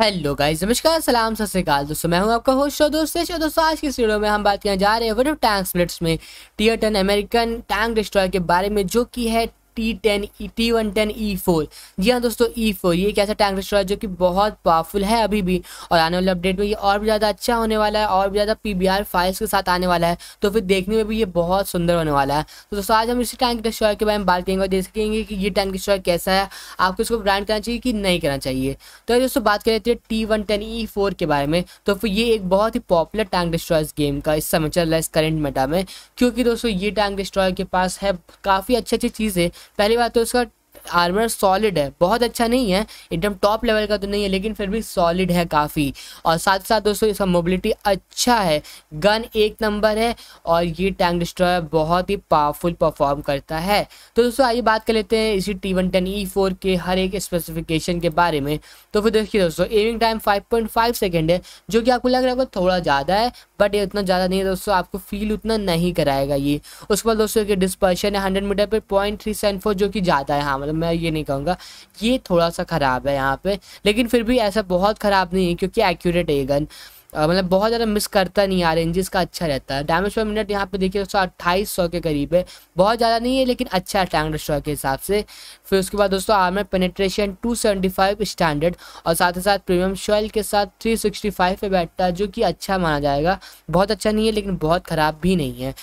hello guys नमस्कार सलाम सत श्रीकाल दोस्तों मैं हूं आपका होस्ट दोस्त दोस्तों दोस्तों आज की इस वीडियो में हम बात करने जा रहे हैं ऑफ टैंक स्प्लिट्स में tier ten American tank destroyer के बारे में जो कि है T ten T one ten E four जी हाँ दोस्तों ई e फोर ये एक ऐसा टैंक डिस्ट्रॉयर जो कि बहुत पावरफुल है अभी भी और आने वाले अपडेट में ये और भी ज़्यादा अच्छा होने वाला है और भी ज़्यादा पी बी आर फाइल्स के साथ आने वाला है तो फिर देखने में भी ये बहुत सुंदर होने वाला है तो दोस्तों आज हम इसी टैंक डिस्ट्रॉयर के बारे में बात करेंगे और देखेंगे कि ये टैंक डिस्ट्रॉयर कैसा है आपको इसको ब्रांड करना चाहिए कि नहीं करना चाहिए तो दोस्तों बात कर लेते हैं T one ten E four के बारे में तो फिर ये एक बहुत ही पॉपुलर टैंक डिस्ट्रॉयर गेम का इस समय चल रहा है इस करेंट मेटा में क्योंकि दोस्तों ये टैंक डिस्ट्रॉयर के पास है काफ़ी अच्छी अच्छी चीज़ें पहली बात तो उसका आर्मर सॉलिड है बहुत अच्छा नहीं है एकदम टॉप लेवल का तो नहीं है लेकिन फिर भी सॉलिड है काफ़ी और साथ साथ दोस्तों इसका मोबिलिटी अच्छा है गन एक नंबर है और ये टैंक डिस्ट्रॉयर बहुत ही पावरफुल परफॉर्म करता है तो दोस्तों आइए बात कर लेते हैं इसी T one ten E four के हर एक स्पेसिफिकेशन के बारे में तो फिर देखिए दोस्तों aiming time five point five second है जो कि आपको लग रहा होगा थोड़ा ज़्यादा है बट ये उतना ज़्यादा नहीं है दोस्तों आपको फील उतना नहीं कराएगा ये उसके बाद दोस्तों डिस्पर्शन है हंड्रेड मीटर पर पॉइंट थ्री सेवन फोर जो कि ज़्यादा है हाँ मतलब मतलब मैं ये नहीं कहूँगा ये थोड़ा सा ख़राब है यहाँ पे लेकिन फिर भी ऐसा बहुत ख़राब नहीं है क्योंकि एक्यूरेट है गन मतलब बहुत ज़्यादा मिस करता नहीं आ रेंजेस इसका अच्छा रहता है डैमेज पर मिनट यहाँ पे देखिए दोस्तों अट्ठाईस सौ के करीब है बहुत ज़्यादा नहीं है लेकिन अच्छा है टैंक डिस्ट्रॉय के हिसाब से फिर उसके बाद दोस्तों armour penetration two seventy five standard और साथ ही साथ प्रीमियम शॉयल के साथ थ्री सिक्सटी फाइव पे बैठता है जो कि अच्छा माना जाएगा बहुत अच्छा नहीं है लेकिन बहुत ख़राब भी नहीं है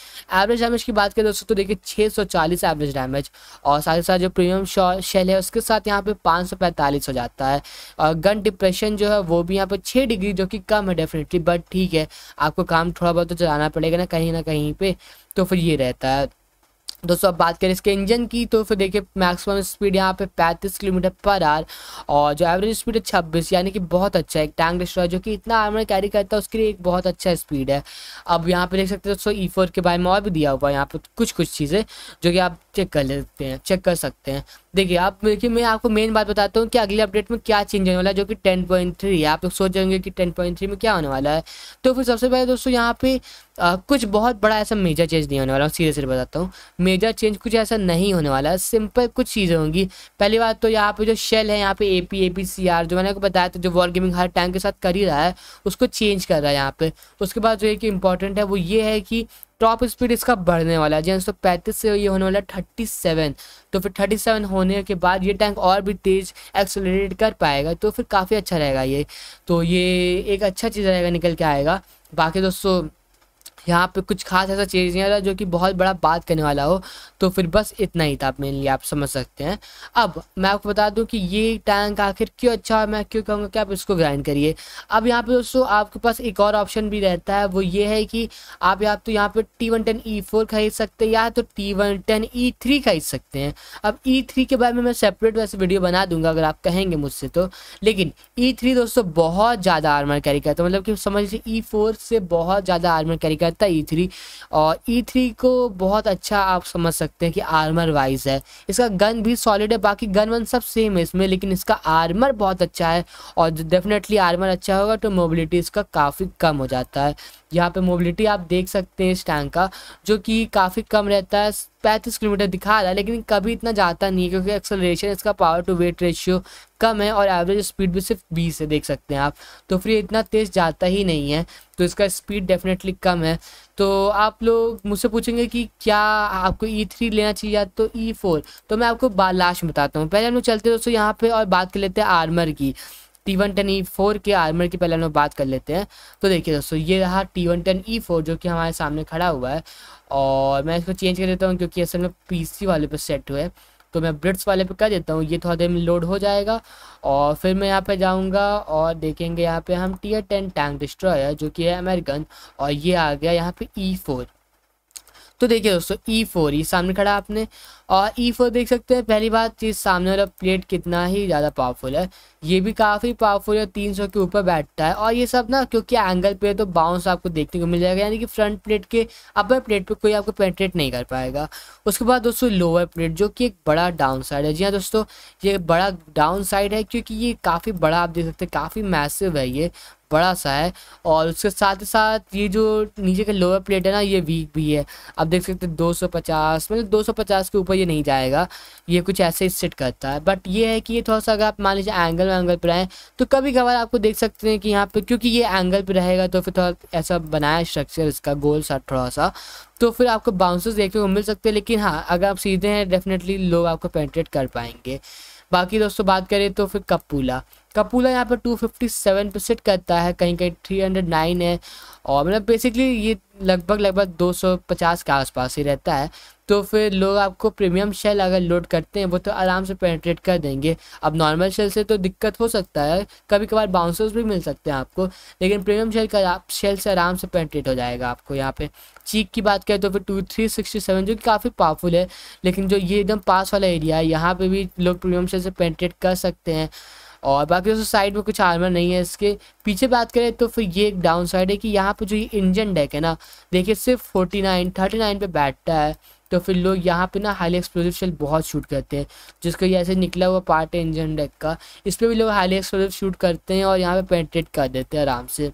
एवरेज डैमेज की बात करें दोस्तों तो देखिए छः सौ चालीस एवरेज डैमेज और साथ ही साथ जो प्रीमियम शेल है उसके साथ यहाँ पर पाँच सौ पैंतालीस हो जाता है और गन डिप्रेशन जो है वो भी यहाँ पर छः डिग्री जो कि कम है डेफिनेट डेफिनेटली बट ठीक है आपको काम थोड़ा बहुत तो चलाना पड़ेगा ना कहीं ना कहीं पे तो फिर ये रहता है दोस्तों अब बात करें इसके इंजन की तो फिर देखिए मैक्सिमम स्पीड यहाँ पे 35 किलोमीटर पर आर और जो एवरेज स्पीड है 26 यानी कि बहुत अच्छा है एक टैंक डिस्ट्रॉय जो कि इतना आर्मर कैरी करता है उसके लिए एक बहुत अच्छा स्पीड है अब यहाँ पे देख सकते हैं दोस्तों ई e फोर के बारे में और भी दिया हुआ है यहाँ पे कुछ कुछ चीज़ें जो कि आप चेक कर लेते हैं चेक कर सकते हैं देखिए आप देखिए मैं आपको मेन बात बताता हूँ कि अगले अपडेट में क्या चेंज होने वाला है जो कि टेन पॉइंट थ्री है आप लोग सोच जाएंगे कि टेन पॉइंट थ्री में क्या होने वाला है तो फिर सबसे पहले दोस्तों यहाँ पे कुछ बहुत बड़ा ऐसा मेजर चेंज नहीं होने वाला सीरियसली बताता हूँ मेजर चेंज कुछ ऐसा नहीं होने वाला है सिंपल कुछ चीज़ें होंगी पहली बात तो यहाँ पे जो शेल है यहाँ पे A P A P C R जो मैंने आपको बताया था जो वॉल गेमिंग हर टैंक के साथ कर ही रहा है उसको चेंज कर रहा है यहाँ पे उसके बाद जो एक इंपॉर्टेंट है वो ये है कि टॉप स्पीड इसका बढ़ने वाला है जी तो पैंतीस से ये होने वाला है थर्टी सेवन तो फिर थर्टी सेवन होने के बाद ये टैंक और भी तेज़ एक्सेलरेट कर पाएगा तो फिर काफ़ी अच्छा रहेगा ये तो ये एक अच्छा चीज़ रहेगा निकल के आएगा बाकी दोस्तों यहाँ पे कुछ खास ऐसा चीज़ नहीं रहा जो कि बहुत बड़ा बात करने वाला हो तो फिर बस इतना ही था मेनली आप समझ सकते हैं अब मैं आपको बता दूँ कि ये टैंक आखिर क्यों अच्छा है मैं क्यों कहूँगा कि आप इसको ग्राइंड करिए अब यहाँ पे दोस्तों आपके पास एक और ऑप्शन भी रहता है वो ये है कि आप या तो यहाँ पर T one ten E four खरीद सकते हैं या तो T one ten E three खरीद सकते हैं अब ई e थ्री के बारे में मैं सेपरेट वैसे वीडियो बना दूंगा अगर आप कहेंगे मुझसे तो लेकिन ई e थ्री दोस्तों बहुत ज़्यादा आर्मर कैरी करता है मतलब कि समझ लीजिए ई e फोर से बहुत ज़्यादा आर्मर कैरी करता होता है ई e और ई e को बहुत अच्छा आप समझ सकते हैं कि आर्मर वाइज है इसका गन भी सॉलिड है बाकी गन वन सब सेम है इसमें लेकिन इसका आर्मर बहुत अच्छा है और डेफिनेटली आर्मर अच्छा होगा तो मोबिलिटी इसका काफ़ी कम हो जाता है यहाँ पे मोबिलिटी आप देख सकते हैं इस टैंक का जो कि काफ़ी कम रहता है पैंतीस किलोमीटर दिखा रहा है लेकिन कभी इतना जाता नहीं है क्योंकि एक्सेलरेशन इसका पावर टू वेट रेशियो कम है और एवरेज स्पीड भी सिर्फ बीस है देख सकते हैं आप तो फिर इतना तेज़ जाता ही नहीं है तो इसका स्पीड डेफिनेटली कम है तो आप लोग मुझसे पूछेंगे कि क्या आपको ई e थ्री लेना चाहिए या तो ई e फोर तो मैं आपको लास्ट में बताता हूँ पहले हम लोग चलते दोस्तों यहाँ पर और बात कर लेते हैं आर्मर की T one ten E four के आर्मर की पहले हम लोग बात कर लेते हैं तो देखिए दोस्तों ये रहा T one ten E four जो कि हमारे सामने खड़ा हुआ है और मैं इसको चेंज कर देता हूँ क्योंकि असल में पी सी वाले पर सेट हुआ है तो मैं अपडेट्स वाले पे कर देता हूँ ये थोड़ा देर में लोड हो जाएगा और फिर मैं यहाँ पे जाऊँगा और देखेंगे यहाँ पे हम टीयर टेन टैंक डिस्ट्रॉयर जो कि है अमेरिकन और ये आ गया यहाँ पे ई e फोर तो देखिए दोस्तों ई e फोर ये सामने खड़ा है आपने और ई e फोर देख सकते हैं पहली बात तो ये सामने वाला प्लेट कितना ही ज़्यादा पावरफुल है ये भी काफ़ी पावरफुल है तीन सौ के ऊपर बैठता है और ये सब ना क्योंकि एंगल पे तो बाउंस आपको देखने को मिल जाएगा यानी कि फ्रंट प्लेट के अपर प्लेट पे कोई आपको पेंट्रेट नहीं कर पाएगा उसके बाद दोस्तों लोअर प्लेट जो कि एक बड़ा डाउन साइड है जी हाँ दोस्तों ये बड़ा डाउन साइड है क्योंकि ये काफ़ी बड़ा आप देख सकते हैं काफ़ी मैसिव है ये बड़ा सा है और उसके साथ ही साथ ये जो नीचे का लोअर प्लेट है ना ये वीक भी है आप देख सकते हैं 250 मतलब 250 के ऊपर ये नहीं जाएगा ये कुछ ऐसे ही सेट करता है बट ये है कि ये थोड़ा सा अगर आप मान लीजिए एंगल वैंगल पर आएँ तो कभी कभार आपको देख सकते हैं कि यहाँ पर क्योंकि ये एंगल पर रहेगा तो फिर थोड़ा ऐसा बनाया स्ट्रक्चर इसका गोल सा थोड़ा सा तो फिर आपको बाउंसेस देखने को मिल सकते हैं लेकिन हाँ अगर आप सीधे हैं डेफिनेटली लोग आपको पेंट्रेट कर पाएंगे बाकी दोस्तों बात करें तो फिर कपूला कपूला यहाँ पर 257 पर सेट करता है कहीं कहीं 309 है और मतलब बेसिकली ये लगभग लगभग 250 के आसपास ही रहता है तो फिर लोग आपको प्रीमियम शेल अगर लोड करते हैं वो तो आराम से पेंट्रेट कर देंगे अब नॉर्मल शेल से तो दिक्कत हो सकता है कभी कभार बाउंसर्स भी मिल सकते हैं आपको लेकिन प्रीमियम शेल का शेल से आराम से पेंट्रेट हो जाएगा आपको यहाँ पर चीक की बात करें तो फिर टू थ्री सिक्सटी सेवन जो कि काफ़ी पावरफुल है लेकिन जो ये एकदम पास वाला एरिया है यहाँ पे भी लोग प्रीमियम से पेंटेड कर सकते हैं और बाकी उस साइड में कुछ आर्मर नहीं है इसके पीछे बात करें तो फिर ये एक डाउन साइड है कि यहाँ पर जो ये इंजन डेक है ना देखिए सिर्फ फोर्टी नाइन थर्टी नाइन पर बैठता है तो फिर लोग यहाँ पे ना हाईली एक्सप्लोजिव शेल बहुत शूट करते हैं जिसको ये ऐसे निकला हुआ पार्ट है इंजन डेक का इस पर भी लोग हाईली एक्सप्लोजिव शूट करते हैं और यहाँ पे पेंटेड कर देते हैं आराम से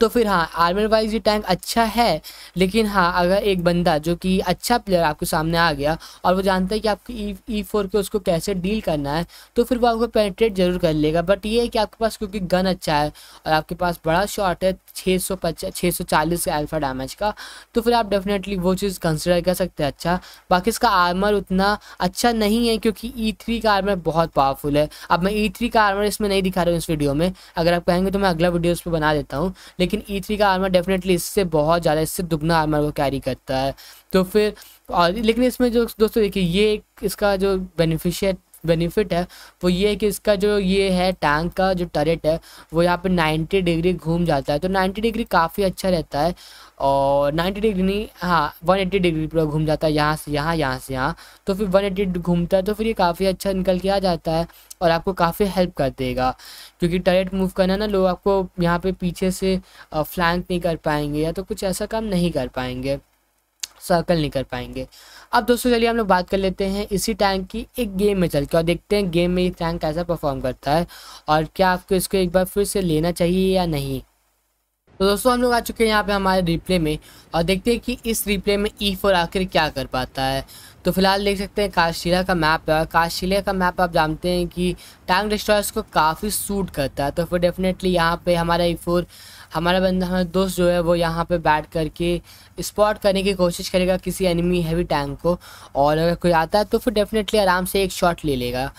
तो फिर हाँ आर्मर वाइज ये टैंक अच्छा है लेकिन हाँ अगर एक बंदा जो कि अच्छा प्लेयर आपके सामने आ गया और वो जानता है कि आपको ई ई फोर के उसको कैसे डील करना है तो फिर वो आपको पेंट्रेट जरूर कर लेगा बट ये है कि आपके पास क्योंकि गन अच्छा है और आपके पास बड़ा शॉट है छः सौ पचास छः सौ चालीस का अल्फा डैमेज का तो फिर आप डेफिनेटली वो चीज़ कंसिडर कर सकते हैं अच्छा बाकी इसका आर्मर उतना अच्छा नहीं है क्योंकि ई e थ्री का आर्मर बहुत पावरफुल है अब मैं ई e थ्री का आर्मर इसमें नहीं दिखा रहा हूँ इस वीडियो में अगर आप कहेंगे तो मैं अगला वीडियो उस पर बना देता हूँ लेकिन E3 का आर्मर डेफिनेटली इससे बहुत ज़्यादा इससे दुगना आर्मर को कैरी करता है तो फिर और लेकिन इसमें जो दोस्तों देखिए ये इसका जो बेनिफिशियट बेनिफिट है वो ये है कि इसका जो ये है टैंक का जो टरेट है वो यहाँ पे 90 डिग्री घूम जाता है तो 90 डिग्री काफ़ी अच्छा रहता है और 90 डिग्री नहीं हाँ 180 डिग्री पूरा घूम जाता है यहाँ से यहाँ यहाँ से यहाँ तो फिर 180 घूमता है तो फिर ये काफ़ी अच्छा निकल के आ जाता है और आपको काफ़ी हेल्प कर देगा क्योंकि टरेट मूव करना ना लोग आपको यहाँ पे पीछे से फ्लैंक नहीं कर पाएंगे या तो कुछ ऐसा काम नहीं कर पाएंगे सर्कल नहीं कर पाएंगे अब दोस्तों चलिए हम लोग बात कर लेते हैं इसी टैंक की एक गेम में चल के और देखते हैं गेम में ये टैंक कैसा परफॉर्म करता है और क्या आपको इसको एक बार फिर से लेना चाहिए या नहीं तो दोस्तों हम लोग आ चुके हैं यहाँ पे हमारे रिप्ले में और देखते हैं कि इस रिप्ले में ई e फोर आखिर क्या कर पाता है तो फिलहाल देख सकते हैं काशिला का मैप है और काशिला का मैप आप जानते हैं कि टैंक डिस्ट्रॉयर्स को काफ़ी सूट करता है तो फिर डेफिनेटली यहाँ पे हमारा ई e फोर हमारा बंदा हमारा दोस्त जो है वो यहाँ पे बैठ करके स्पॉट करने की कोशिश करेगा किसी एनिमी हैवी टैंक को और अगर कोई आता है तो फिर डेफिनेटली आराम से एक शॉट ले लेगा ले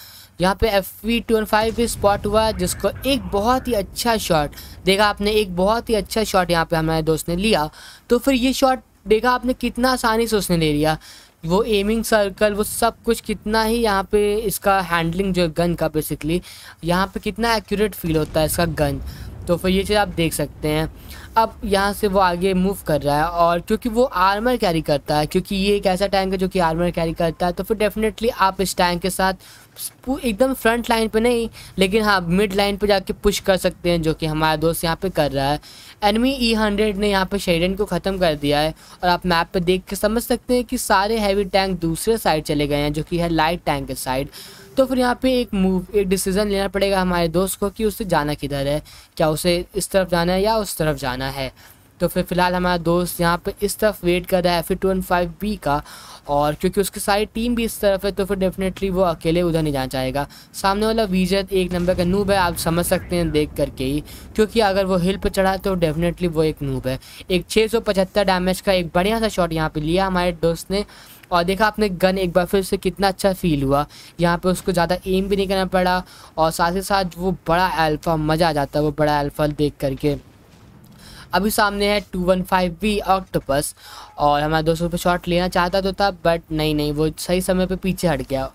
यहाँ पे एफ वी फाइव भी स्पॉट हुआ जिसको एक बहुत ही अच्छा शॉट देखा आपने एक बहुत ही अच्छा शॉट यहाँ पे हमारे दोस्त ने लिया तो फिर ये शॉट देखा आपने कितना आसानी से उसने ले लिया वो एमिंग सर्कल वो सब कुछ कितना ही यहाँ पे इसका हैंडलिंग जो गन का बेसिकली यहाँ पे कितना एक्यूरेट फील होता है इसका गन तो फिर ये चीज़ आप देख सकते हैं अब यहाँ से वो आगे मूव कर रहा है और क्योंकि वो आर्मर कैरी करता है क्योंकि ये एक ऐसा टैंक है जो कि आर्मर कैरी करता है तो फिर डेफिनेटली आप इस टैंक के साथ एकदम फ्रंट लाइन पे नहीं लेकिन हाँ मिड लाइन पे जाके पुश कर सकते हैं जो कि हमारा दोस्त यहाँ पे कर रहा है एनमी ई हंड्रेड ने यहाँ पे शेडन को ख़त्म कर दिया है और आप मैप पे देख के समझ सकते हैं कि सारे हैवी टैंक दूसरे साइड चले गए हैं जो कि है लाइट टैंक के साइड तो फिर यहाँ पे एक मूव एक डिसीज़न लेना पड़ेगा हमारे दोस्त को कि उसे जाना किधर है क्या उसे इस तरफ जाना है या उस तरफ जाना है तो फिर फ़िलहाल हमारा दोस्त यहाँ पे इस तरफ वेट कर रहा है F two one five B का और क्योंकि उसकी सारी टीम भी इस तरफ है तो फिर डेफिनेटली वो अकेले उधर नहीं जाना चाहेगा सामने वाला विजय एक नंबर का नूब है आप समझ सकते हैं देख करके ही क्योंकि अगर वो हिल पर चढ़ा तो डेफिनेटली वो एक नूब है एक छः सौ पचहत्तर डैमेज का एक बढ़िया सा शॉट यहाँ पर लिया हमारे दोस्त ने और देखा आपने गन एक बार फिर से कितना अच्छा फील हुआ यहाँ पे उसको ज़्यादा एम भी नहीं करना पड़ा और साथ ही साथ वो बड़ा अल्फ़ा मज़ा आ जाता है वो बड़ा अल्फ़ा देख करके अभी सामने है two one five V octopus और हमारा दोस्तों पे शॉट लेना चाहता तो था बट नहीं नहीं वो सही समय पर पीछे हट गया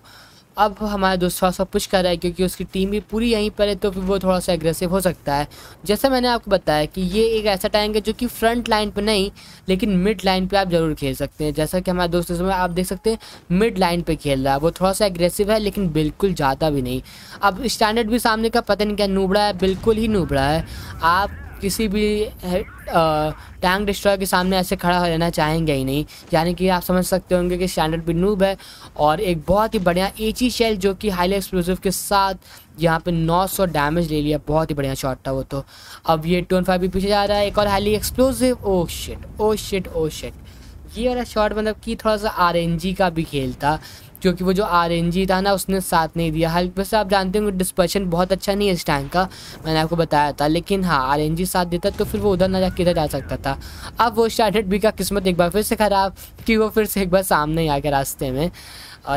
अब हमारा दोस्त थोड़ा सा पुश कर रहा है क्योंकि उसकी टीम भी पूरी यहीं पर है तो फिर वो थोड़ा सा एग्रेसिव हो सकता है जैसे मैंने आपको बताया कि ये एक ऐसा टैंक है जो कि फ्रंट लाइन पर नहीं लेकिन मिड लाइन पर आप ज़रूर खेल सकते हैं जैसा कि हमारे दोस्त समय आप देख सकते हैं मिड लाइन पर खेल रहा है वो थोड़ा सा एग्रेसिव है लेकिन बिल्कुल ज़्यादा भी नहीं अब स्टैंडर्ड भी सामने का पता नहीं क्या नूबड़ा है बिल्कुल ही नूबड़ा है आप किसी भी टैंक डिस्ट्रॉय के सामने ऐसे खड़ा हो जाना चाहेंगे ही नहीं यानी कि आप समझ सकते होंगे कि स्टैंडर्ड भी नूब है और एक बहुत ही बढ़िया एची शेल जो कि हाईली एक्सप्लोजिव के साथ यहाँ पे 900 डैमेज ले लिया बहुत ही बढ़िया शॉट था वो तो अब ये टोन फाइव भी पीछे जा रहा है एक और highly explosive oh shit oh shit oh shit ये वाला शॉट मतलब कि थोड़ा सा आर का भी खेल था क्योंकि वो जो आर था ना उसने साथ नहीं दिया हल्क वैसे आप जानते होंगे डिस्पर्शन बहुत अच्छा नहीं है इस टैंक का मैंने आपको बताया था लेकिन हाँ आर साथ देता तो फिर वो उधर ना किधर जा सकता था अब वो स्टार्टेड बी का किस्मत एक बार फिर से ख़राब कि वो फिर से एक बार सामने आ गया रास्ते में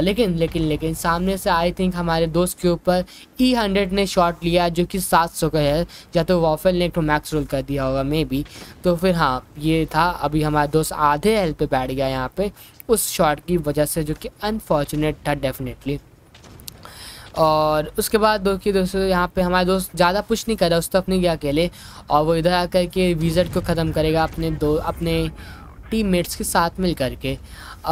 लेकिन लेकिन लेकिन सामने से आई थिंक हमारे दोस्त के ऊपर ई e हंड्रेड ने शॉट लिया जो कि सात सौ का है या तो वॉफल ने एक मैक्स तो रोल कर दिया होगा मे बी तो फिर हाँ ये था अभी हमारा दोस्त आधे हेल्थ पे बैठ गया यहाँ पे उस शॉट की वजह से जो कि अनफॉर्चुनेट था डेफिनेटली और उसके बाद दो कि दोस्तों यहाँ पे हमारे दोस्त ज़्यादा पुश नहीं कर रहा उस तो अपने गया अकेले और वो इधर आकर के विजट को ख़त्म करेगा अपने दो अपने टीममेट्स के साथ मिल करके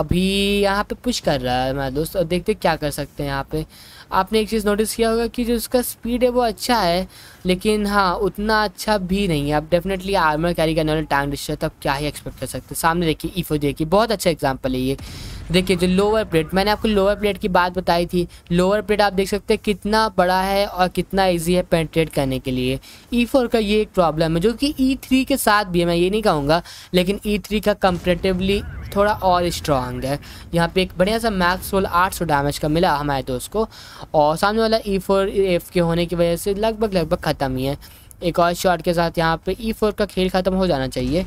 अभी यहाँ पे पुश कर रहा है मेरा दोस्त और देखते क्या कर सकते हैं यहाँ पे आपने एक चीज़ नोटिस किया होगा कि जो उसका स्पीड है वो अच्छा है लेकिन हाँ उतना अच्छा भी नहीं है आप डेफिनेटली आर्मर कैरी करने वाले टैंक डिस्टर तो आप क्या ही एक्सपेक्ट कर सकते सामने देखिए ईफो e देखिए बहुत अच्छा एग्जाम्पल है ये देखिए जो लोअर प्लेट मैंने आपको लोअर प्लेट की बात बताई थी लोअर प्लेट आप देख सकते हैं कितना बड़ा है और कितना इजी है पेंट्रेट करने के लिए ई e फोर का ये एक प्रॉब्लम है जो कि ई e थ्री के साथ भी है मैं ये नहीं कहूँगा लेकिन ई थ्री का कंपेटिवली थोड़ा और स्ट्रांग है यहाँ पे एक बढ़िया सा मैक्स रोल आठ सौ डैमेज का मिला हमारे दोस्त को और सामने वाला ई फोर एफ के होने की वजह से लगभग लगभग ख़त्म ही है एक और शॉट के साथ यहाँ पे ई e फोर का खेल ख़त्म हो जाना चाहिए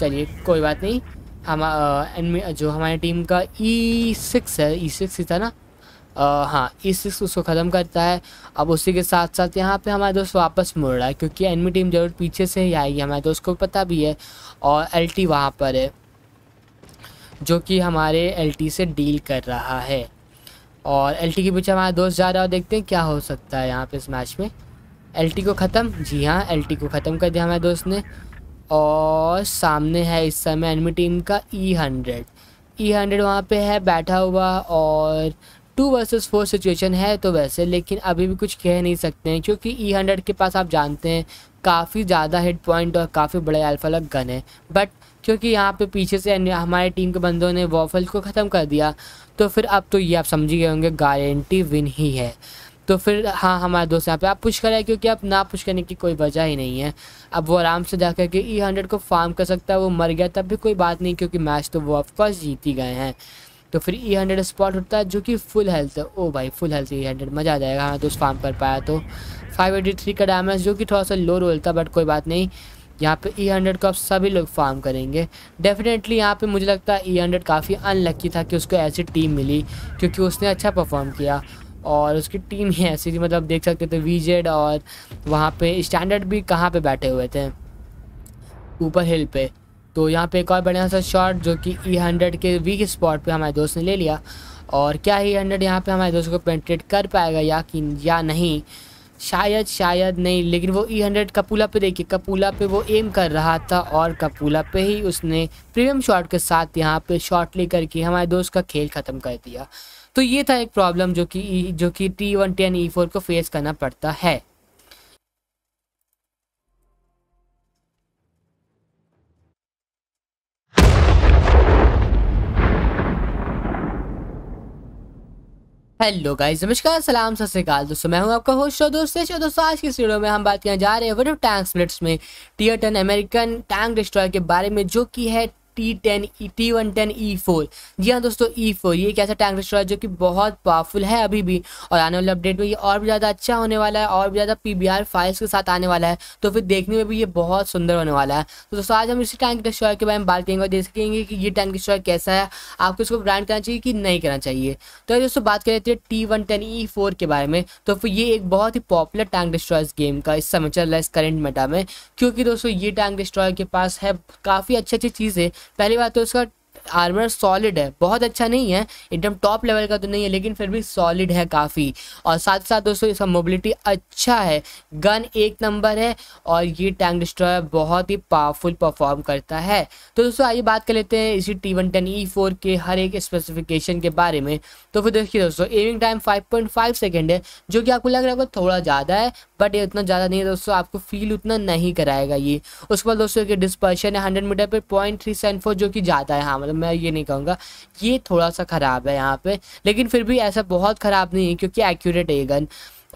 चलिए कोई बात नहीं हम जो हमारी टीम का ई e सिक्स है ई e सिक्स ही था ना आ, हाँ ई सिक्स उसको ख़त्म करता है अब उसी के साथ साथ यहाँ पे हमारे दोस्त वापस मुड़ रहा है क्योंकि एनमी टीम जरूर पीछे से ही आएगी हमारे दोस्त को पता भी है और एल टी वहाँ पर है जो कि हमारे एल से डील कर रहा है और एल के पीछे हमारा दोस्त जा रहा है और देखते हैं क्या हो सकता है यहाँ पे इस मैच में एल को ख़त्म जी हाँ एल को ख़त्म कर दिया हमारे दोस्त ने और सामने है इस समय एनमी टीम का ई हंड्रेड ई हंड्रेड वहाँ पर है बैठा हुआ और टू वर्सेस फोर सिचुएशन है तो वैसे लेकिन अभी भी कुछ कह नहीं सकते हैं क्योंकि ई e हंड्रेड के पास आप जानते हैं काफ़ी ज़्यादा हिट पॉइंट और काफ़ी बड़े अल्फा अलग गन है बट क्योंकि यहाँ पे पीछे से हमारे टीम के बंदों ने वॉफल्स को ख़त्म कर दिया तो फिर अब तो ये आप समझ गए होंगे गारंटी विन ही है तो फिर हाँ हमारे दोस्त यहाँ पे आप पुश करें क्योंकि अब ना पुश करने की कोई वजह ही नहीं है अब वो आराम से जाकर के ई e हंड्रेड को फार्म कर सकता है वो मर गया तब भी कोई बात नहीं क्योंकि मैच तो वो ऑफकोर्स जीत ही गए हैं तो फिर ई हंड्रेड स्पॉट होता है जो कि फुल हेल्थ है ओ भाई फुल हेल्थ ई हंड्रेड मज़ा आ जाएगा हाँ दोस्त फार्म कर पाया तो फाइव एटी थ्री का डैमेज जो कि थोड़ा सा लो रोल था बट कोई बात नहीं यहाँ पे ई e हंड्रेड को आप सभी लोग फार्म करेंगे डेफिनेटली यहाँ पे मुझे लगता है ई हंड्रेड काफ़ी अनलक्की था कि उसको ऐसी टीम मिली क्योंकि उसने अच्छा परफॉर्म किया और उसकी टीम ही ऐसी थी मतलब देख सकते थे जेड और वहाँ पे स्टैंडर्ड भी कहाँ पे बैठे हुए थे ऊपर हिल पे तो यहाँ पे एक और बढ़िया सा शॉट जो कि ई e हंड्रेड के वीक स्पॉट पे हमारे दोस्त ने ले लिया और क्या ई e हंड्रेड यहाँ पे हमारे दोस्त को पेंट्रेट कर पाएगा या कि या नहीं शायद शायद नहीं लेकिन वो ई e हंड्रेड कपूला पे देखिए कपूला पे वो एम कर रहा था और कपूला पे ही उसने प्रीमियम शॉट के साथ यहाँ पे शॉट ले करके हमारे दोस्त का खेल ख़त्म कर दिया तो ये था एक प्रॉब्लम जो कि e, जो कि T one ten E four को फेस करना पड़ता है हेलो गाइस नमस्कार सलाम सत श्रीकाल दोस्तों मैं हूं आपका होस्ट और दोस्तों दोस्तों आज की इस वीडियो में हम बात करने जा रहे हैं वन ऑफ टैंक स्प्लिट्स में tier ten American tank destroyer के बारे में जो कि है T ten T one ten E four जी हाँ दोस्तों ई e फोर ये एक ऐसा टैंक डिस्ट्रॉय है जो कि बहुत पावरफुल है अभी भी और आने वाले अपडेट में ये और भी ज़्यादा अच्छा होने वाला है और भी ज़्यादा पी बी आर फाइल्स के साथ आने वाला है तो फिर देखने में भी ये बहुत सुंदर होने वाला है तो दोस्तों आज हम इसी टैंक डिस्ट्रॉय के बारे में बात करेंगे और देखेंगे कि ये टैंक डिस्ट्रॉय कैसा है आपको इसको ब्रांड करना चाहिए कि नहीं करना चाहिए तो दोस्तों बात कर लेते हैं T one ten E four के बारे में तो फिर ये एक बहुत ही पॉपुलर टैंक डिस्ट्रॉय गेम का इस समय चल रहा है इस करेंट मेटा में क्योंकि दोस्तों ये टैंक डिस्ट्रॉय के पास है काफ़ी अच्छी अच्छी चीज़ें पहली बात तो उसका आर्मर सॉलिड है बहुत अच्छा नहीं है एकदम टॉप लेवल का तो नहीं है लेकिन फिर भी सॉलिड है काफ़ी और साथ साथ दोस्तों इसका मोबिलिटी अच्छा है गन एक नंबर है और ये टैंक डिस्ट्रॉयर बहुत ही पावरफुल परफॉर्म करता है तो दोस्तों आइए बात कर लेते हैं इसी T one ten E four के हर एक स्पेसिफिकेशन के बारे में तो फिर देखिए दोस्तों aiming time five point five second है जो कि आपको लग रहा होगा थोड़ा ज़्यादा है बट ये उतना ज़्यादा नहीं है दोस्तों आपको फील उतना नहीं कराएगा ये उसके बाद दोस्तों के डिस्पर्शन है हंड्रेड मीटर पर पॉइंट थ्री सेवन फोर जो कि ज़्यादा है हाँ मतलब मैं ये नहीं कहूँगा ये थोड़ा सा ख़राब है यहाँ पर लेकिन फिर भी ऐसा बहुत ख़राब नहीं है क्योंकि एक्यूरेट है गन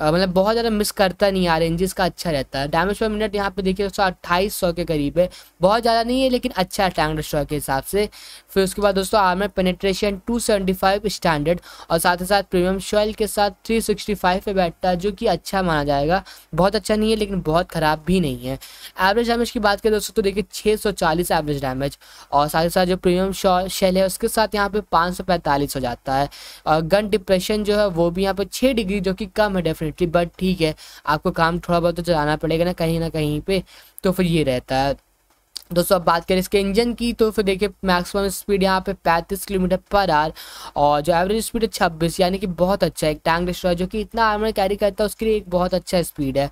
मतलब बहुत ज़्यादा मिस करता नहीं यार रेंजेस का अच्छा रहता है डैमेज पर मिनट यहाँ पे देखिए दोस्तों अट्ठाईस सौ के करीब है बहुत ज़्यादा नहीं है लेकिन अच्छा है टैंक डिस्ट्रॉय के हिसाब से फिर उसके बाद दोस्तों आर्मर पेनेट्रेशन 275 स्टैंडर्ड और साथ ही साथ प्रीमियम शॉल के साथ 365 पे बैठता है जो कि अच्छा माना जाएगा बहुत अच्छा नहीं है लेकिन बहुत ख़राब भी नहीं है एवरेज डैमेज की बात करें दोस्तों तो देखिए चालीस एवरेज डैमेज और साथ ही साथ जो प्रीमियम शेल है उसके साथ यहाँ पर पाँच हो जाता है और गन डिप्रेशन जो है वो भी यहाँ पर छः डिग्री जो कि कम है डेफिनेट डेफिनेटली बट ठीक है आपको काम थोड़ा बहुत तो चलाना पड़ेगा ना कहीं ना कहीं पे तो फिर ये रहता है दोस्तों अब बात करें इसके इंजन की तो फिर देखिए मैक्सिमम स्पीड यहाँ पे 35 किलोमीटर पर आर और जो एवरेज स्पीड है 26 यानी कि बहुत अच्छा है एक टैंक डिस्ट्रॉय जो कि इतना आर्मर कैरी करता है उसके लिए एक बहुत अच्छा स्पीड है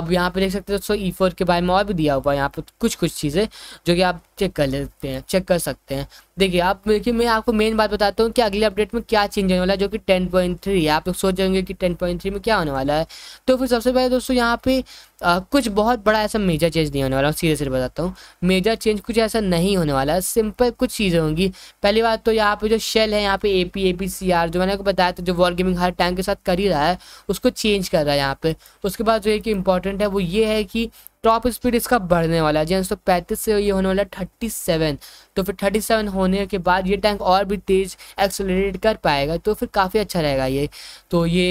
अब यहाँ पे देख सकते हैं दोस्तों ई e फोर के बारे में और भी दिया हुआ है यहाँ पे कुछ कुछ चीज़ें जो कि आप चेक कर लेते हैं चेक कर सकते हैं देखिए आप देखिए मैं आपको मेन बात बताता हूँ कि अगले अपडेट में क्या चेंज होने वाला है जो कि टेन पॉइंट थ्री आप लोग सोच जाएंगे कि टेन पॉइंट थ्री में क्या होने वाला है तो फिर सबसे पहले दोस्तों यहाँ पे आ, कुछ बहुत बड़ा ऐसा मेजर चेंज नहीं होने वाला सीधे सीधे बताता हूँ मेजर चेंज कुछ ऐसा नहीं होने वाला है सिंपल कुछ चीज़ें होंगी पहली बात तो यहाँ पर जो शेल है यहाँ पे A P A P C R जो मैंने आपको बताया था जो वॉर गेमिंग हर टैंक के साथ कर ही रहा है उसको चेंज कर रहा है यहाँ पर उसके बाद जो एक इम्पॉर्टेंट है वो ये है कि टॉप स्पीड इसका बढ़ने वाला है जी सौ तो पैंतीस से ये होने वाला है थर्टी सेवन तो फिर थर्टी सेवन होने के बाद ये टैंक और भी तेज़ एक्सलेट कर पाएगा तो फिर काफ़ी अच्छा रहेगा ये तो ये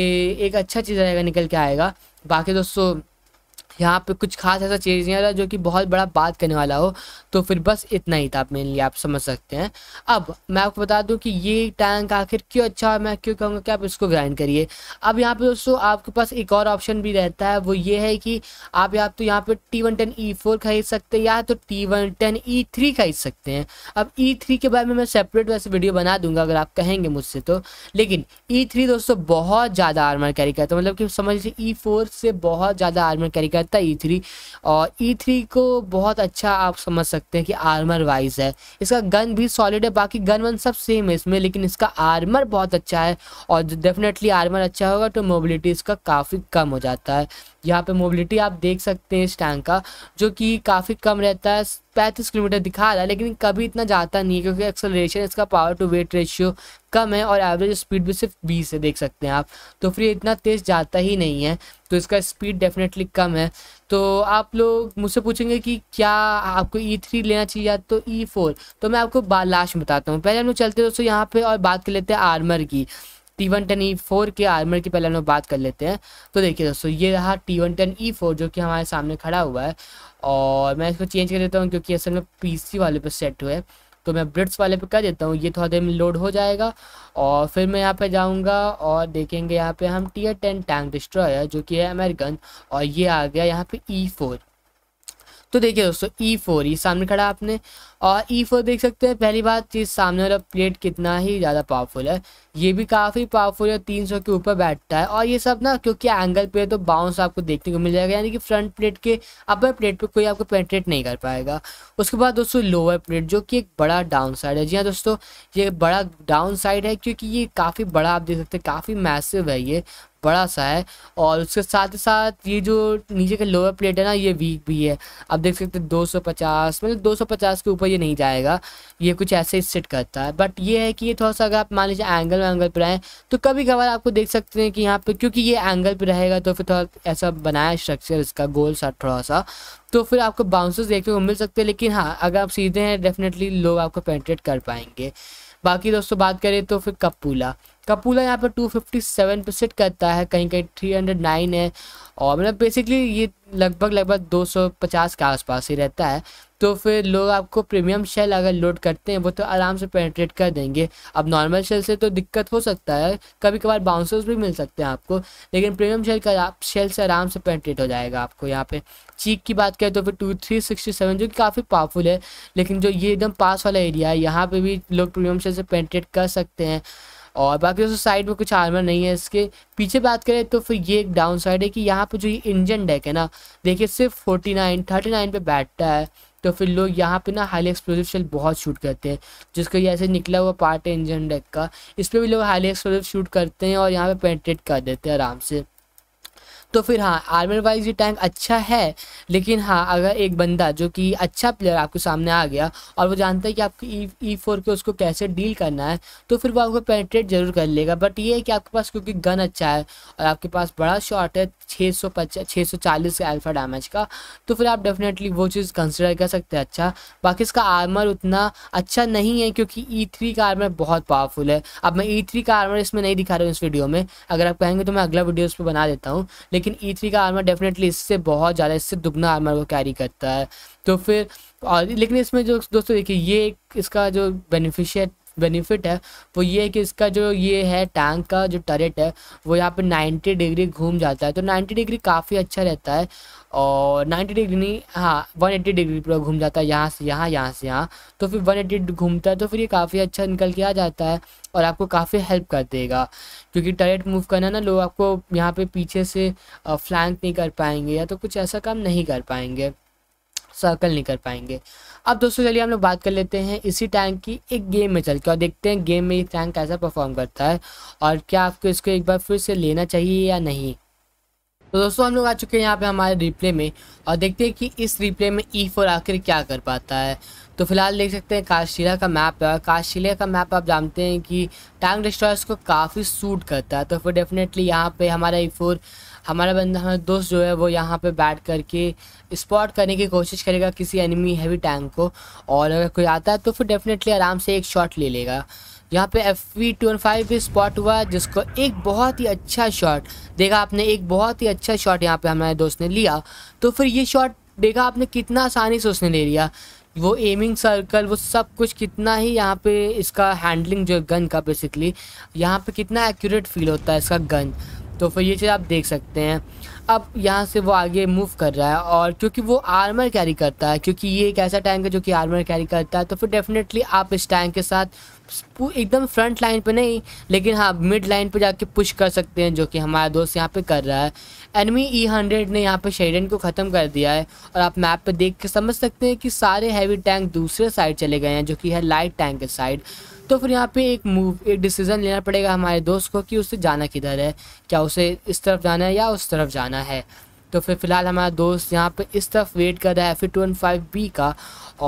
एक अच्छा चीज़ रहेगा निकल के आएगा बाकी दोस्तों यहाँ पे कुछ खास ऐसा चीज़ नहीं रहा जो कि बहुत बड़ा बात करने वाला हो तो फिर बस इतना ही था मेनली आप समझ सकते हैं अब मैं आपको बता दूँ कि ये टैंक आखिर क्यों अच्छा है मैं क्यों कहूँगा कि आप इसको ग्राइंड करिए अब यहाँ पे दोस्तों आपके पास एक और ऑप्शन भी रहता है वो ये है कि आप या तो यहाँ पर T one ten E four खरीद सकते हैं या तो T one ten E three खरीद सकते हैं अब ई e थ्री के बारे में मैं सेपरेट वैसे वीडियो बना दूंगा अगर आप कहेंगे मुझसे तो लेकिन ई e थ्री दोस्तों बहुत ज़्यादा आर्मर कैरी करता है मतलब कि समझ लीजिए ई e फोर से बहुत ज़्यादा आर्मर कैरी करता सकता है ई e और ई e को बहुत अच्छा आप समझ सकते हैं कि आर्मर वाइज है इसका गन भी सॉलिड है बाकी गन वन सब सेम है इसमें लेकिन इसका आर्मर बहुत अच्छा है और डेफिनेटली आर्मर अच्छा होगा तो मोबिलिटी इसका काफ़ी कम हो जाता है यहाँ पे मोबिलिटी आप देख सकते हैं इस टैंक का जो कि काफ़ी कम रहता है पैंतीस किलोमीटर दिखा रहा है लेकिन कभी इतना जाता नहीं है क्योंकि एक्सलेशन इसका पावर टू वेट रेशियो कम है और एवरेज स्पीड भी सिर्फ बीस है देख सकते हैं आप तो फिर इतना तेज़ जाता ही नहीं है तो इसका स्पीड डेफिनेटली कम है तो आप लोग मुझसे पूछेंगे कि क्या आपको ई e थ्री लेना चाहिए या तो ई e फोर तो मैं आपको लास्ट बताता हूँ पहले हम लोग चलते दोस्तों यहाँ पे और बात कर लेते हैं आर्मर की T one ten E four के आर्मर की पहले हम लोग बात कर लेते हैं तो देखिए दोस्तों ये रहा T one ten E four जो कि हमारे सामने खड़ा हुआ है और मैं इसको चेंज कर देता हूँ क्योंकि असल में पी सी वाले पर सेट हुए तो मैं ब्रिट्स वाले पे कर देता हूँ ये थोड़ा देर में लोड हो जाएगा और फिर मैं यहाँ पे जाऊँगा और देखेंगे यहाँ पे हम टीयर टेन टैंक डिस्ट्रॉयर जो कि है अमेरिकन और ये आ गया यहाँ पे ई e फोर तो देखिए दोस्तों ई फोर ये सामने खड़ा आपने और ई e फोर देख सकते हैं पहली बात चीज़ सामने वाला प्लेट कितना ही ज़्यादा पावरफुल है ये भी काफ़ी पावरफुल है तीन सौ के ऊपर बैठता है और ये सब ना क्योंकि एंगल पे तो बाउंस आपको देखने को मिल जाएगा यानी कि फ्रंट प्लेट के अपर प्लेट पे कोई आपको पेंट्रेट नहीं कर पाएगा उसके बाद दोस्तों लोअर प्लेट जो कि एक बड़ा डाउन साइड है जी हाँ दोस्तों ये बड़ा डाउन साइड है क्योंकि ये काफ़ी बड़ा आप देख सकते हैं काफ़ी मैसिव है ये बड़ा सा है और उसके साथ ही साथ ये जो नीचे का लोअर प्लेट है ना ये वीक भी है आप देख सकते हैं 250 मतलब 250 के ऊपर ये नहीं जाएगा ये कुछ ऐसे सेट करता है बट ये है कि ये थोड़ा सा अगर आप मान लीजिए एंगल वैंगल पर आएँ तो कभी कभार आपको देख सकते हैं कि यहाँ पर क्योंकि ये एंगल पर रहेगा तो फिर थोड़ा ऐसा बनाया स्ट्रक्चर इसका गोल सा थोड़ा सा तो फिर आपको बाउंसर्स देखने को मिल सकते हैं लेकिन हाँ अगर आप सीधे हैं डेफिनेटली लोग आपको पेंट्रेट कर पाएंगे बाकी दोस्तों बात करें तो फिर कपूला कपूला यहाँ पर 257 पे सेट करता है कहीं कहीं 309 है और मतलब बेसिकली ये लगभग लगभग 250 के आसपास ही रहता है तो फिर लोग आपको प्रीमियम शेल अगर लोड करते हैं वो तो आराम से पेंट्रेट कर देंगे अब नॉर्मल शेल से तो दिक्कत हो सकता है कभी कभार बाउंसर्स भी मिल सकते हैं आपको लेकिन प्रीमियम शेल का आप शेल से आराम से पेंट्रेट हो जाएगा आपको यहाँ पे चीक की बात करें तो फिर टू थ्री सिक्सटी सेवन जो कि काफ़ी पावरफुल है लेकिन जो ये एकदम पास वाला एरिया है यहाँ पर भी लोग प्रीमियम शेल से पेंट्रेट कर सकते हैं और बाकी उस साइड में कुछ आर्मर नहीं है इसके पीछे बात करें तो फिर ये एक डाउन साइड है कि यहाँ पर जो ये इंजन डेक है ना देखिए सिर्फ फोर्टी नाइन थर्टी नाइन पर बैठता है तो फिर लोग यहाँ पे ना हाईली एक्सप्लोजिव शेल बहुत शूट करते हैं जिसको ये ऐसे निकला हुआ पार्ट है इंजन डेक का इस पर भी लोग हाईली एक्सप्लोजिव शूट करते हैं और यहाँ पे पेंट्रेट कर देते हैं आराम से तो फिर हाँ आर्मर वाइज ये टैंक अच्छा है लेकिन हाँ अगर एक बंदा जो कि अच्छा प्लेयर आपके सामने आ गया और वो जानता है कि आपको ई ई फोर के उसको कैसे डील करना है तो फिर वो आपको पेंट्रेट जरूर कर लेगा बट ये है कि आपके पास क्योंकि गन अच्छा है और आपके पास बड़ा शॉट है छः सौ पचास छः सौ चालीस अल्फा डैमेज का तो फिर आप डेफिनेटली वो चीज़ कंसिडर कर सकते हैं अच्छा बाकी इसका आर्मर उतना अच्छा नहीं है क्योंकि ई e थ्री का आर्मर बहुत पावरफुल है अब मैं ई e थ्री का आर्मर इसमें नहीं दिखा रहा हूँ इस वीडियो में अगर आप कहेंगे तो मैं अगला वीडियो उस पर बना देता हूँ लेकिन E3 का आर्मर डेफिनेटली इससे बहुत ज़्यादा इससे दुगना आर्मर को कैरी करता है तो फिर और लेकिन इसमें जो दोस्तों देखिए ये इसका जो बेनिफिशियट बेनिफिट है वो ये है कि इसका जो ये है टैंक का जो टरेट है वो यहाँ पे 90 डिग्री घूम जाता है तो 90 डिग्री काफ़ी अच्छा रहता है और 90 डिग्री नहीं हाँ 180 डिग्री पूरा घूम जाता है यहाँ से यहाँ यहाँ से यहाँ तो फिर 180 घूमता है तो फिर ये काफ़ी अच्छा निकल के आ जाता है और आपको काफ़ी हेल्प कर देगा क्योंकि टरेट मूव करना ना लोग आपको यहाँ पर पीछे से फ्लैंक नहीं कर पाएंगे या तो कुछ ऐसा काम नहीं कर पाएंगे सर्कल नहीं कर पाएंगे अब दोस्तों चलिए हम लोग बात कर लेते हैं इसी टैंक की एक गेम में चल के और देखते हैं गेम में ये टैंक कैसा परफॉर्म करता है और क्या आपको इसको एक बार फिर से लेना चाहिए या नहीं तो दोस्तों हम लोग आ चुके हैं यहाँ पे हमारे रिप्ले में और देखते हैं कि इस रिप्ले में ई e फोर आखिर क्या कर पाता है तो फिलहाल देख सकते हैं काशिला का मैप है और काशिला का मैप आप जानते हैं कि टैंक डिस्ट्रॉयर्स को काफ़ी सूट करता है तो फिर डेफिनेटली यहाँ पे हमारा ई e फोर हमारा बंदा हमारा दोस्त जो है वो यहाँ पे बैठ करके स्पॉट करने की कोशिश करेगा किसी एनिमी हैवी टैंक को और अगर कोई आता है तो फिर डेफिनेटली आराम से एक शॉट ले लेगा ले यहाँ पे एफ वी भी स्पॉट हुआ जिसको एक बहुत ही अच्छा शॉट देखा आपने एक बहुत ही अच्छा शॉट यहाँ पे हमारे दोस्त ने लिया तो फिर ये शॉट देखा आपने कितना आसानी से उसने ले लिया वो एमिंग सर्कल वो सब कुछ कितना ही यहाँ पे इसका हैंडलिंग जो गन का बेसिकली यहाँ पे कितना एक्यूरेट फील होता है इसका गन तो फिर ये चीज़ आप देख सकते हैं अब यहाँ से वो आगे मूव कर रहा है और क्योंकि वो आर्मर कैरी करता है क्योंकि ये एक ऐसा टैंक है जो कि आर्मर कैरी करता है तो फिर डेफिनेटली आप इस टैंक के साथ एकदम फ्रंट लाइन पे नहीं लेकिन हाँ मिड लाइन पे जाके पुश कर सकते हैं जो कि हमारा दोस्त यहाँ पे कर रहा है एनमी ई हंड्रेड ने यहाँ पे शेडन को ख़त्म कर दिया है और आप मैप पे देख के समझ सकते हैं कि सारे हैवी टैंक दूसरे साइड चले गए हैं जो कि है लाइट टैंक के साइड तो फिर यहाँ पे एक मूव एक डिसीज़न लेना पड़ेगा हमारे दोस्त को कि उसे जाना किधर है क्या उसे इस तरफ जाना है या उस तरफ जाना है तो फिर फ़िलहाल हमारा दोस्त यहाँ पे इस तरफ वेट कर रहा है एफ टू फाइव बी का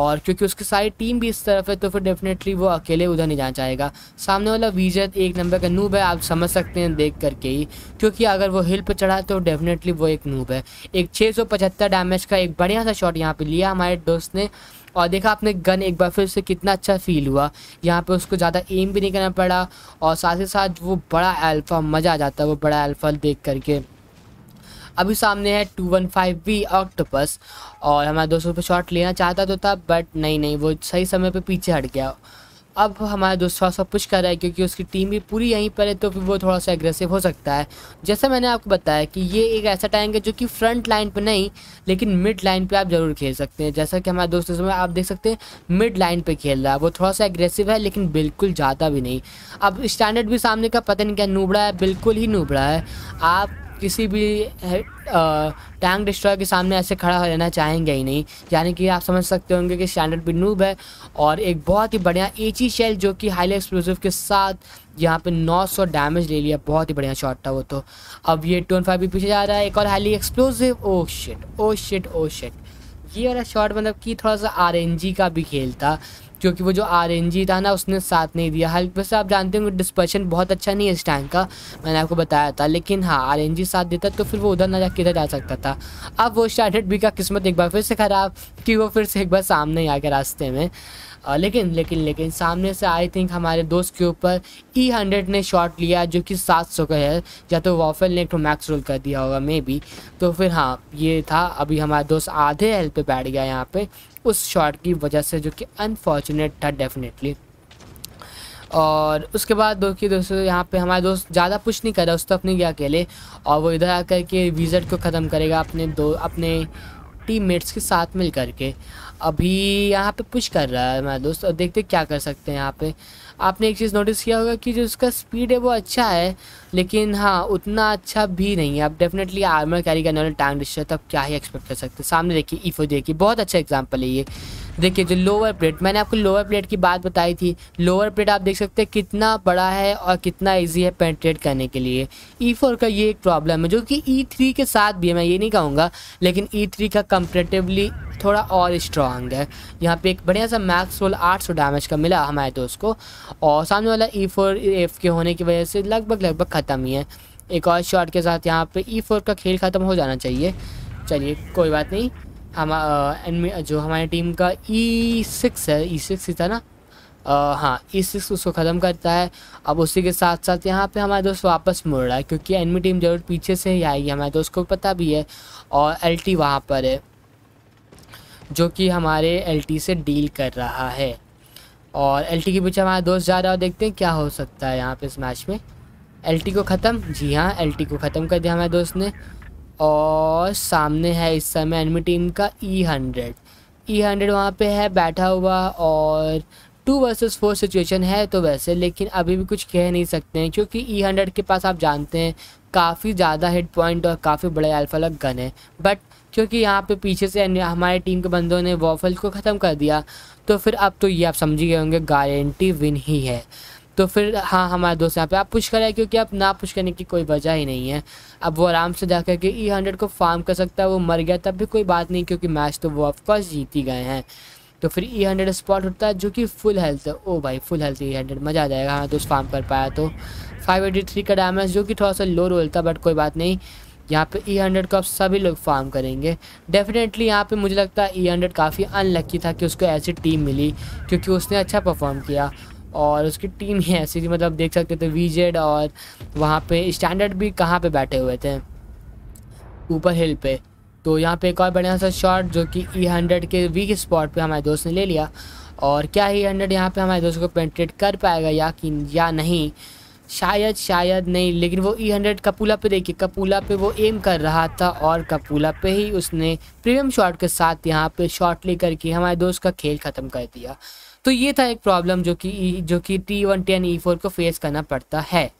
और क्योंकि उसकी सारी टीम भी इस तरफ है तो फिर डेफिनेटली वो अकेले उधर नहीं जाना चाहेगा सामने वाला वीजर एक नंबर का नूब है आप समझ सकते हैं देख करके ही क्योंकि अगर वो हिल पर चढ़ा तो डेफिनेटली वो एक नूब है एक छः डैमेज का एक बढ़िया सा शॉट यहाँ पर लिया हमारे दोस्त ने और देखा आपने गन एक बार फिर से कितना अच्छा फील हुआ यहाँ पे उसको ज़्यादा एम भी नहीं करना पड़ा और साथ ही साथ वो बड़ा अल्फ़ा मज़ा आ जाता है वो बड़ा अल्फ़ा देख करके अभी सामने है two one five V octopus और हमारा दो सौ शॉट लेना चाहता तो था बट नहीं नहीं वो सही समय पर पीछे हट गया अब हमारा दोस्त थोड़ा सा पुश कर रहा है क्योंकि उसकी टीम भी पूरी यहीं पर है तो फिर वो थोड़ा सा एग्रेसिव हो सकता है जैसा मैंने आपको बताया कि ये एक ऐसा टैंक है जो कि फ्रंट लाइन पर नहीं लेकिन मिड लाइन पर आप ज़रूर खेल सकते हैं जैसा कि हमारे दोस्त समय आप देख सकते हैं मिड लाइन पर खेल रहा है वो थोड़ा सा एग्रेसिव है लेकिन बिल्कुल जाता भी नहीं अब स्टैंडर्ड भी सामने का पता नहीं क्या नूबड़ा है बिल्कुल ही नूबड़ा है आप किसी भी टैंक डिस्ट्रॉय के सामने ऐसे खड़ा हो रहना चाहेंगे ही नहीं यानी कि आप समझ सकते होंगे कि स्टैंडर्ड भी नूब है और एक बहुत ही बढ़िया एची शेल जो कि हाईली एक्सप्लोजिव के साथ यहाँ पे 900 डैमेज ले लिया बहुत ही बढ़िया शॉट था वो तो अब ये टोन फाइव भी पीछे जा रहा है एक और highly explosive oh shit oh shit oh shit ये वाला शॉट मतलब कि थोड़ा सा आर का भी खेल था क्योंकि वो जो आर था ना उसने साथ नहीं दिया हाल वैसे आप जानते होंगे डिस्पर्शन बहुत अच्छा नहीं है इस टैंक का मैंने आपको बताया था लेकिन हाँ आर साथ देता तो फिर वो उधर ना जा किधर जा सकता था अब वो स्टैंडर्ड बी का किस्मत एक बार फिर से ख़राब कि वो फिर से एक बार सामने ही आ गया रास्ते में आ, लेकिन लेकिन लेकिन सामने से आई थिंक हमारे दोस्त के ऊपर ई e हंड्रेड ने शॉट लिया जो कि सात सौ का है या तो वॉफल ने एक मैक्स रोल कर दिया होगा मे बी तो फिर हाँ ये था अभी हमारा दोस्त आधे हेल्थ पे बैठ गया यहाँ पे उस शॉट की वजह से जो कि अनफॉर्चुनेट था डेफिनेटली और उसके बाद दो दोस्तों यहाँ पे हमारे दोस्त ज़्यादा पुश नहीं कर रहा उस तो अपने गया अकेले और वो इधर आकर के विजट को ख़त्म करेगा अपने दो अपने मेट्स के साथ मिल करके अभी यहाँ पे पुश कर रहा है हमारा दोस्त और देखते क्या कर सकते हैं यहाँ पे आपने एक चीज़ नोटिस किया होगा कि जो उसका स्पीड है वो अच्छा है लेकिन हाँ उतना अच्छा भी नहीं है आप डेफिनेटली आर्मर कैरी करने वाले टैंक डिस्टर तब क्या ही एक्सपेक्ट कर सकते सामने देखिए ईफो e देखिए बहुत अच्छा एग्जाम्पल है ये देखिए जो लोअर प्लेट मैंने आपको लोअर प्लेट की बात बताई थी लोअर प्लेट आप देख सकते हैं कितना बड़ा है और कितना ईजी है पेंट्रेट करने के लिए ई e फोर का ये एक प्रॉब्लम है जो कि ई e थ्री के साथ भी है मैं ये नहीं कहूँगा लेकिन ई e थ्री का कंपेरेटिवली थोड़ा और स्ट्रॉन्ग है यहाँ पे एक बढ़िया सा मैक्स रोल आठ सौ डैमेज का मिला हमारे दोस्त को और सामने वाला ई फोर एफ के होने की वजह से लगभग लगभग ख़त्म ही है एक और शॉट के साथ यहाँ पर ई फोर का खेल ख़त्म हो जाना चाहिए चलिए कोई बात नहीं हम जो हमारी टीम का ई e सिक्स है ई e सिक्स ही था ना आ, हाँ ई e सिक्स उसको ख़त्म करता है अब उसी के साथ साथ यहाँ पे हमारे दोस्त वापस मुड़ रहा है क्योंकि एनमी टीम जरूर पीछे से ही आएगी हमारे दोस्त को पता भी है और एल टी वहाँ पर है जो कि हमारे एल टी से डील कर रहा है और एल टी के पीछे हमारा दोस्त जा रहा है और देखते हैं क्या हो सकता है यहाँ पर इस मैच में एल टी को ख़त्म जी हाँ एल टी को ख़त्म कर दिया हमारे दोस्त ने और सामने है इस समय एनमी टीम का ई हंड्रेड ई हंड्रेड वहाँ पर है बैठा हुआ और टू वर्सेस फोर सिचुएशन है तो वैसे लेकिन अभी भी कुछ कह नहीं सकते हैं क्योंकि ई e हंड्रेड के पास आप जानते हैं काफ़ी ज़्यादा हिट पॉइंट और काफ़ी बड़े अल्फा लग गन है बट क्योंकि यहाँ पे पीछे से हमारे टीम के बंदों ने वॉफल को ख़त्म कर दिया तो फिर अब तो ये आप समझ गए होंगे गारंटी विन ही है तो फिर हाँ हमारे दोस्त यहाँ पे आप पुश करें क्योंकि अब ना पुश करने की कोई वजह ही नहीं है अब वो आराम से जाकर के ई e हंड्रेड को फार्म कर सकता है वो मर गया तब भी कोई बात नहीं क्योंकि मैच तो वो ऑफकोर्स जीत ही गए हैं तो फिर ई हंड्रेड स्पॉट होता है जो कि फुल हेल्थ है ओ भाई फुल हेल्थ ई हंड्रेड मज़ा आ जाएगा हाँ दोस्त फार्म कर पाया तो फाइव एटी थ्री का डैमेज जो कि थोड़ा सा लो रोल था बट कोई बात नहीं यहाँ पे ई e हंड्रेड को अब सभी लोग फार्म करेंगे डेफिनेटली यहाँ पे मुझे लगता है ई हंड्रेड काफ़ी अनलक्की था कि उसको ऐसी टीम मिली क्योंकि उसने अच्छा परफॉर्म किया और उसकी टीम ही ऐसी थी मतलब देख सकते थे वीजेड और वहाँ पे स्टैंडर्ड भी कहाँ पे बैठे हुए थे ऊपर हिल पे तो यहाँ पे एक और बढ़िया सा शॉट जो कि ई e हंड्रेड के वीक स्पॉट पे हमारे दोस्त ने ले लिया और क्या ई e हंड्रेड यहाँ पे हमारे दोस्त को पेंट्रेट कर पाएगा या कि या नहीं शायद शायद नहीं लेकिन वो ई हंड्रेड कपूला पे देखिए कपूला पे वो एम कर रहा था और कपूला पे ही उसने प्रीमियम शॉट के साथ यहाँ पे शॉट लेकर के हमारे दोस्त का खेल ख़त्म कर दिया तो ये था एक प्रॉब्लम जो कि e, जो कि T one ten E four को फेस करना पड़ता है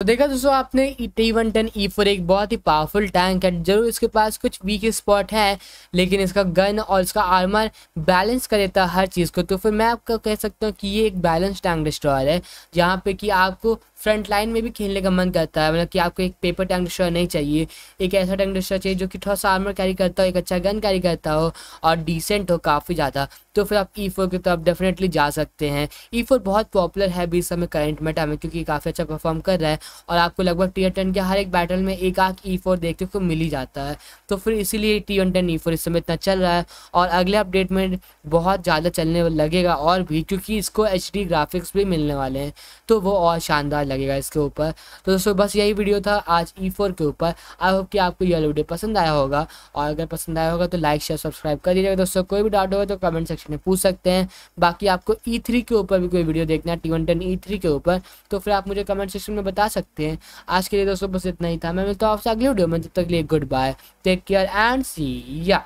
तो देखा दोस्तों आपने T one ten E four एक बहुत ही पावरफुल टैंक है जरूर इसके पास कुछ वीक स्पॉट है लेकिन इसका गन और इसका आर्मर बैलेंस कर देता हर चीज़ को तो फिर मैं आपको कह सकता हूँ कि ये एक बैलेंस टैंक डिस्ट्रॉयर है जहाँ पे कि आपको फ्रंट लाइन में भी खेलने का मन करता है मतलब कि आपको एक पेपर टैंक डिस्ट्रॉयर नहीं चाहिए एक ऐसा टैंक डिस्ट्रॉयर चाहिए जो कि थोड़ा सा आर्मर कैरी करता हो एक अच्छा गन कैरी करता हो और डिसेंट हो काफ़ी ज़्यादा तो फिर आप ई e फोर की तरफ डेफिनेटली जा सकते हैं ई e फोर बहुत पॉपुलर है भी इस समय करंट में टाइम में क्योंकि काफ़ी अच्छा परफॉर्म कर रहा है और आपको लगभग टी टेन के हर एक बैटल में एक आख ई फोर देखने को मिल ही जाता है तो फिर इसीलिए T one ten E four इस समय इतना चल रहा है और अगले अपडेट में बहुत ज़्यादा चलने लगेगा और भी क्योंकि इसको एच डी ग्राफिक्स भी मिलने वाले हैं तो वो और शानदार लगेगा इसके ऊपर तो दोस्तों बस यही वीडियो था आज ई e फोर के ऊपर आई होप कि आपको यह वीडियो पसंद आया होगा और अगर पसंद आया होगा तो लाइक शेयर सब्सक्राइब कर दीजिएगा दोस्तों कोई भी डाउट होगा तो कमेंट सेक्शन क्वेश्चन में पूछ सकते हैं बाकी आपको ई e थ्री के ऊपर भी कोई वीडियो देखना है टी वन ई थ्री के ऊपर तो फिर आप मुझे कमेंट सेक्शन में बता सकते हैं आज के लिए दोस्तों बस इतना ही था मैं मिलता हूँ आपसे अगले वीडियो में जब तक लिए good bye take care and see या